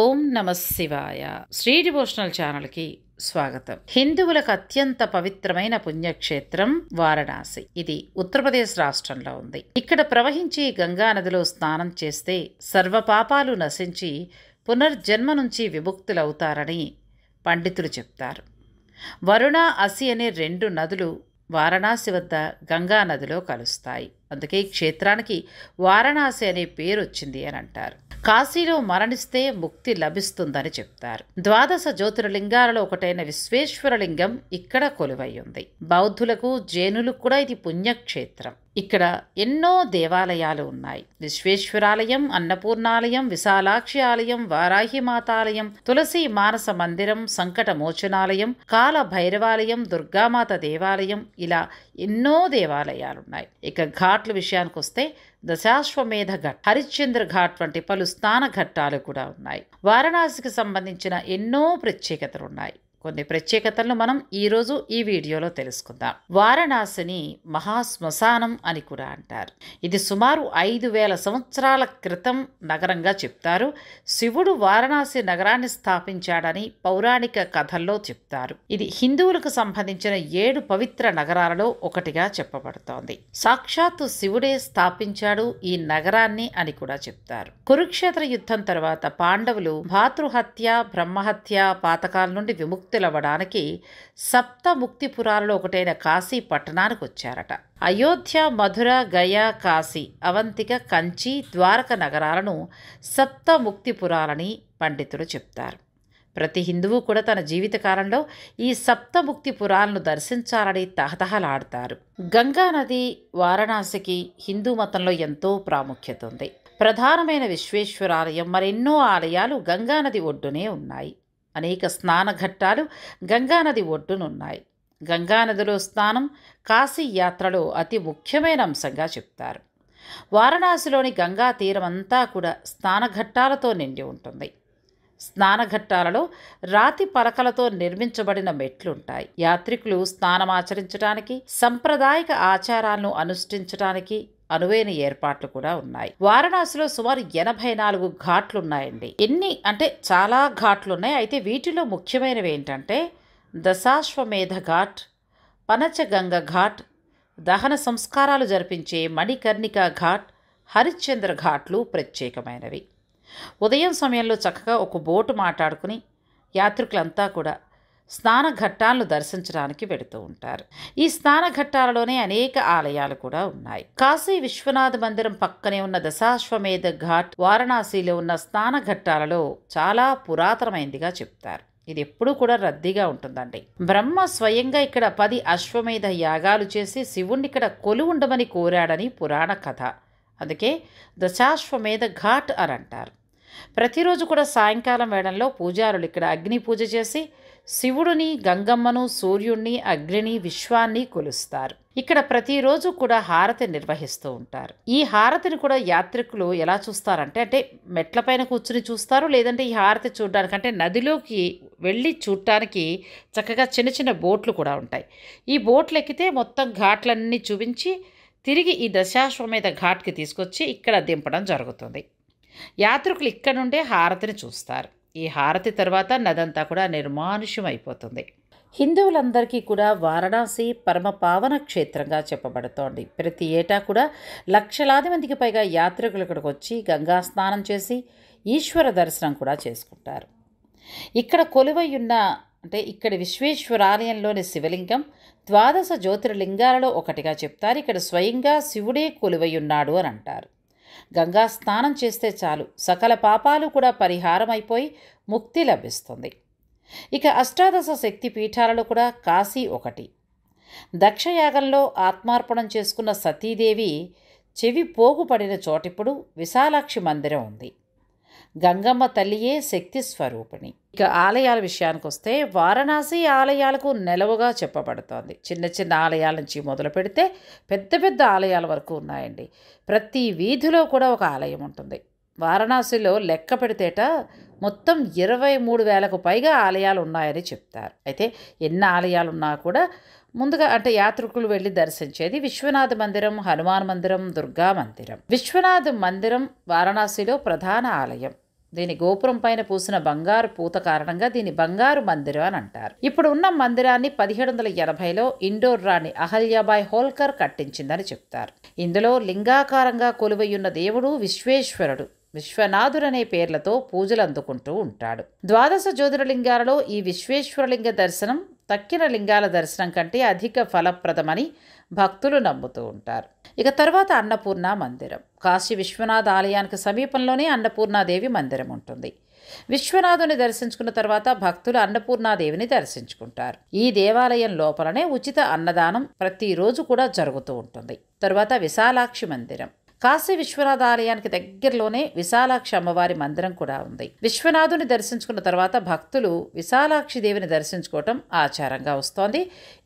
ఓం నమ శివాయ శ్రీ డివోషనల్ ఛానల్కి స్వాగతం హిందువులకు అత్యంత పవిత్రమైన పుణ్యక్షేత్రం వారణాసి ఇది ఉత్తరప్రదేశ్ రాష్ట్రంలో ఉంది ఇక్కడ ప్రవహించి గంగా నదిలో స్నానం చేస్తే సర్వ పాపాలు నశించి పునర్జన్మ నుంచి విముక్తులవుతారని పండితులు చెప్తారు వరుణ అసి అనే రెండు నదులు వారణాసి వద్ద గంగా నదిలో కలుస్తాయి అందుకే ఈ క్షేత్రానికి వారణాసి అనే పేరు వచ్చింది అని అంటారు కాశీలో మరణిస్తే ముక్తి లభిస్తుందని చెప్తారు ద్వాదశ జ్యోతిర్లింగాలలో ఒకటైన విశ్వేశ్వరలింగం ఇక్కడ కొలువై ఉంది బౌద్ధులకు జైనులకు కూడా ఇది పుణ్యక్షేత్రం ఇక్కడ ఎన్నో దేవాలయాలు ఉన్నాయి విశ్వేశ్వరాలయం అన్నపూర్ణాలయం విశాలాక్షి ఆలయం వారాహిమాతాలయం తులసి మానస మందిరం సంకట మోచనాలయం కాల భైరవాలయం దుర్గామాత దేవాలయం ఇలా ఎన్నో దేవాలయాలున్నాయి ఇక ఘాట్ల విషయానికి వస్తే దశాశ్వమేధ ఘట్ హరిశ్చంద్ర ఘాట్ వంటి పలు స్థాన ఘట్టాలు కూడా ఉన్నాయి వారణాసికి సంబంధించిన ఎన్నో ప్రత్యేకతలు ఉన్నాయి కొన్ని ప్రత్యేకతలను మనం ఈరోజు ఈ వీడియోలో తెలుసుకుందాం వారణాసిని మహాశ్మశానం అని కూడా అంటారు ఇది సుమారు ఐదు వేల సంవత్సరాల క్రితం నగరంగా చెప్తారు శివుడు వారణాసి నగరాన్ని స్థాపించాడని పౌరాణిక కథల్లో చెప్తారు ఇది హిందువులకు సంబంధించిన ఏడు పవిత్ర నగరాలలో ఒకటిగా చెప్పబడుతోంది సాక్షాత్తు శివుడే స్థాపించాడు ఈ నగరాన్ని అని కూడా చెప్తారు కురుక్షేత్ర యుద్ధం తర్వాత పాండవులు భాతృహత్య బ్రహ్మహత్య పాతకాల నుండి విముక్తి విముక్తులవ్వడానికి సప్తముక్తిపురాలలో పురాలలో ఒకటైన కాశీ పట్టణానికి వచ్చారట అయోధ్య మధుర గయా కాశీ అవంతిక కంచి ద్వారక నగరాలను సప్తముక్తిపురాలని పండితులు చెప్తారు ప్రతి హిందువు కూడా తన జీవితకాలంలో ఈ సప్తముక్తి పురాలను దర్శించాలని తహతహలాడతారు గంగానది వారణాసికి హిందూ మతంలో ఎంతో ప్రాముఖ్యత ఉంది ప్రధానమైన విశ్వేశ్వరాలయం మరెన్నో ఆలయాలు గంగానది ఒడ్డునే ఉన్నాయి అనేక స్నానఘట్టాలు గంగానది ఒడ్డునున్నాయి గంగానదిలో స్నానం కాశీ యాత్రలో అతి ముఖ్యమైన అంశంగా చెప్తారు వారణాసిలోని గంగా తీరం అంతా కూడా స్నానఘట్టాలతో నిండి ఉంటుంది స్నానఘట్టాలలో రాతి పలకలతో నిర్మించబడిన మెట్లుంటాయి యాత్రికులు స్నానమాచరించడానికి సంప్రదాయక ఆచారాలను అనుష్ఠించడానికి అనువైన ఏర్పాట్లు కూడా ఉన్నాయి వారణాసిలో సుమారు ఎనభై నాలుగు ఘాట్లున్నాయండి ఎన్ని అంటే చాలా ఘాట్లున్నాయి అయితే వీటిలో ముఖ్యమైనవి ఏంటంటే దశాశ్వమేధ ఘాట్ పనచగంగ ఘాట్ దహన సంస్కారాలు జరిపించే మణికర్ణిక ఘాట్ హరిశ్చంద్ర ఘాట్లు ప్రత్యేకమైనవి ఉదయం సమయంలో చక్కగా ఒక బోటు మాట్లాడుకుని యాత్రికులంతా కూడా స్నానఘట్టాలను దర్శించడానికి వెడుతూ ఉంటారు ఈ స్నానఘట్టాలలోనే అనేక ఆలయాలు కూడా ఉన్నాయి కాశీ విశ్వనాథ మందిరం పక్కనే ఉన్న దశాశ్వమేధ ఘాట్ వారణాసిలో ఉన్న స్నానఘట్టాలలో చాలా పురాతనమైందిగా చెప్తారు ఇది ఎప్పుడూ కూడా రద్దీగా ఉంటుందండి బ్రహ్మ స్వయంగా ఇక్కడ పది అశ్వమేధ యాగాలు చేసి శివుణ్ణి ఇక్కడ కొలు ఉండమని కోరాడని పురాణ కథ అందుకే దశాశ్వమేధ ఘాట్ అని అంటారు ప్రతిరోజు కూడా సాయంకాలం వేళల్లో పూజారులు ఇక్కడ అగ్ని పూజ చేసి శివుడిని గంగమ్మను సూర్యుణ్ణి అగ్నిని విశ్వాన్ని కొలుస్తారు ఇక్కడ ప్రతిరోజు కూడా హారతి నిర్వహిస్తూ ఉంటారు ఈ హారతిని కూడా యాత్రికులు ఎలా చూస్తారంటే అంటే మెట్లపైన కూర్చుని చూస్తారు లేదంటే ఈ హారతి చూడడానికి అంటే నదిలోకి వెళ్ళి చూడటానికి చక్కగా చిన్న చిన్న బోట్లు కూడా ఉంటాయి ఈ బోట్లు ఎక్కితే మొత్తం ఘాట్లన్నీ చూపించి తిరిగి ఈ దశాశ్వమేధ ఘాట్కి తీసుకొచ్చి ఇక్కడ దింపడం జరుగుతుంది యాత్రికులు ఇక్కడ నుండే హారతిని చూస్తారు ఈ హారతి తర్వాత నదంతా కూడా నిర్మానుష్యం అయిపోతుంది హిందువులందరికీ కూడా వారణాసి పరమ పావన క్షేత్రంగా చెప్పబడుతోంది ప్రతి ఏటా కూడా లక్షలాది మందికి పైగా యాత్రికులు ఇక్కడికి వచ్చి గంగా స్నానం చేసి ఈశ్వర దర్శనం కూడా చేసుకుంటారు ఇక్కడ కొలువై ఉన్న అంటే ఇక్కడ విశ్వేశ్వరాలయంలోని శివలింగం ద్వాదశ జ్యోతిర్లింగాలలో ఒకటిగా చెప్తారు ఇక్కడ స్వయంగా శివుడే కొలువై ఉన్నాడు అని అంటారు గంగా స్నానం చేస్తే చాలు సకల పాపాలు కూడా పరిహారమైపోయి ముక్తి లభిస్తుంది ఇక అష్టాదశ శక్తి పీఠాలలో కూడా కాశీ ఒకటి దక్షయాగంలో ఆత్మార్పణం చేసుకున్న సతీదేవి చెవి పోగుపడిన చోటిప్పుడు విశాలాక్షి మందిరం ఉంది గంగమ్మ తల్లియే శక్తి స్వరూపిణి ఇక ఆలయాల విషయానికి వస్తే వారణాసి ఆలయాలకు నెలవుగా చెప్పబడుతోంది చిన్న చిన్న ఆలయాల నుంచి మొదలు పెడితే పెద్ద పెద్ద ఆలయాల వరకు ఉన్నాయండి ప్రతి వీధిలో కూడా ఒక ఆలయం ఉంటుంది వారణాసిలో లెక్క పెడితేట మొత్తం ఇరవై మూడు వేలకు పైగా ఆలయాలు ఉన్నాయని చెప్తారు అయితే ఎన్ని ఆలయాలు ఉన్నా కూడా ముందుగా అంటే యాత్రికులు వెళ్ళి దర్శించేది విశ్వనాథ మందిరం హనుమాన్ మందిరం దుర్గా మందిరం విశ్వనాథ్ మందిరం వారణాసిలో ప్రధాన ఆలయం దీని గోపురం పైన పూసిన బంగారు పూత కారణంగా దీని బంగారు మందిరం అని అంటారు ఇప్పుడు ఉన్న మందిరాన్ని పదిహేడు వందల ఎనభైలో ఇండోర్ రాణి అహల్యాబాయ్ హోల్కర్ కట్టించిందని చెప్తారు ఇందులో లింగాకారంగా కొలువయ్యున్న దేవుడు విశ్వేశ్వరుడు విశ్వనాథుడనే పేర్లతో పూజలు అందుకుంటూ ఉంటాడు ద్వాదశ జ్యోతిర్లింగాలలో ఈ విశ్వేశ్వరలింగ దర్శనం తక్కిన లింగాల దర్శనం కంటే అధిక ఫలప్రదమని భక్తులు నమ్ముతూ ఉంటారు ఇక తర్వాత అన్నపూర్ణ మందిరం కాశీ విశ్వనాథ్ ఆలయానికి సమీపంలోనే అన్నపూర్ణాదేవి మందిరం ఉంటుంది విశ్వనాథుని దర్శించుకున్న తర్వాత భక్తులు అన్నపూర్ణాదేవిని దర్శించుకుంటారు ఈ దేవాలయం లోపలనే ఉచిత అన్నదానం ప్రతిరోజు కూడా జరుగుతూ ఉంటుంది తర్వాత విశాలాక్షి మందిరం కాశీ విశ్వనాథ ఆలయానికి దగ్గరలోనే విశాలాక్షి అమ్మవారి మందిరం కూడా ఉంది విశ్వనాథుని దర్శించుకున్న తర్వాత భక్తులు విశాలాక్షి దేవిని దర్శించుకోవటం ఆచారంగా వస్తోంది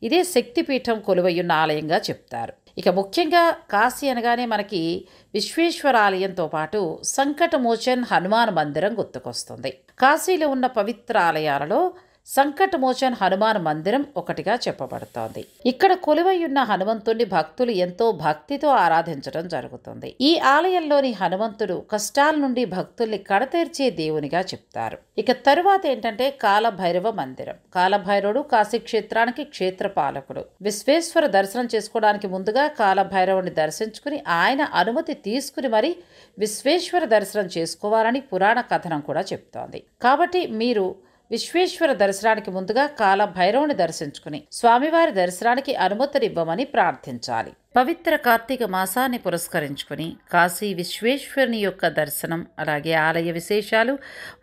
ఇదే శక్తిపీఠం కొలువయ్యున్న ఆలయంగా చెప్తారు ఇక ముఖ్యంగా కాశీ అనగానే మనకి విశ్వేశ్వర ఆలయంతో పాటు సంకటమోచన్ హనుమాన్ మందిరం గుర్తుకొస్తుంది కాశీలో ఉన్న పవిత్ర ఆలయాలలో సంకటమోచన్ హనుమాన్ మందిరం ఒకటిగా చెప్పబడుతోంది ఇక్కడ కొలువైయున్న హనుమంతుణ్ణి భక్తులు ఎంతో భక్తితో ఆరాధించడం జరుగుతుంది ఈ ఆలయంలోని హనుమంతుడు కష్టాల నుండి భక్తుల్ని కడతీర్చే దేవునిగా చెప్తారు ఇక తరువాత ఏంటంటే కాలభైరవ మందిరం కాలభైరవుడు కాశీక్షేత్రానికి క్షేత్రపాలకుడు విశ్వేశ్వర దర్శనం చేసుకోవడానికి ముందుగా కాలభైరవుని దర్శించుకుని ఆయన అనుమతి తీసుకుని మరి విశ్వేశ్వర దర్శనం చేసుకోవాలని పురాణ కథనం కూడా చెప్తోంది కాబట్టి మీరు విశ్వేశ్వర దర్శనానికి ముందుగా కాల భైరవుని దర్శించుకుని స్వామివారి దర్శనానికి అనుమతినివ్వమని ప్రార్థించాలి పవిత్ర కార్తీక మాసాన్ని పురస్కరించుకుని కాశీ విశ్వేశ్వరుని యొక్క దర్శనం అలాగే ఆలయ విశేషాలు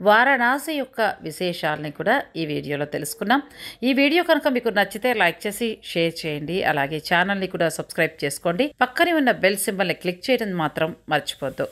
వారణాసి యొక్క విశేషాలని కూడా ఈ వీడియోలో తెలుసుకున్నాం ఈ వీడియో కనుక మీకు నచ్చితే లైక్ చేసి షేర్ చేయండి అలాగే ఛానల్ని కూడా సబ్స్క్రైబ్ చేసుకోండి పక్కనే ఉన్న బెల్ సింబల్ని క్లిక్ చేయడం మాత్రం మర్చిపోద్దు